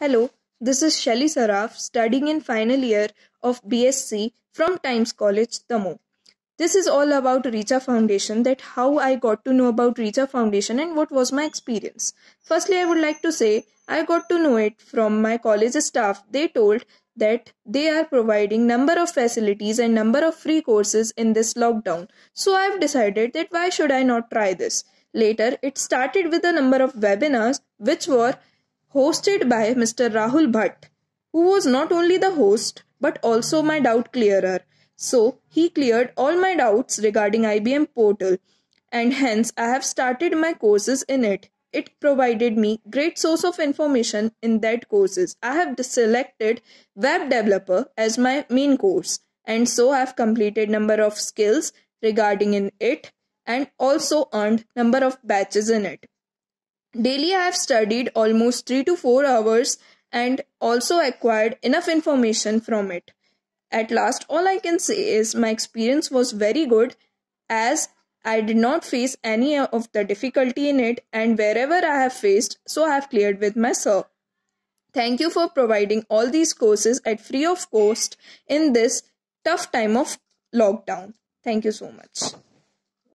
Hello, this is Shelly Saraf studying in final year of BSc from Times College, Tamil. This is all about Richa Foundation that how I got to know about Richa Foundation and what was my experience. Firstly, I would like to say I got to know it from my college staff. They told that they are providing number of facilities and number of free courses in this lockdown. So I've decided that why should I not try this? Later, it started with a number of webinars which were hosted by Mr. Rahul Bhatt, who was not only the host but also my doubt clearer. So he cleared all my doubts regarding IBM Portal, and hence I have started my courses in it. It provided me great source of information in that courses. I have selected web developer as my main course, and so I have completed number of skills regarding in it and also earned number of batches in it. Daily I have studied almost 3 to 4 hours and also acquired enough information from it. At last, all I can say is my experience was very good as I did not face any of the difficulty in it, and wherever I have faced, so I have cleared with myself. Thank you for providing all these courses at free of cost in this tough time of lockdown. Thank you so much.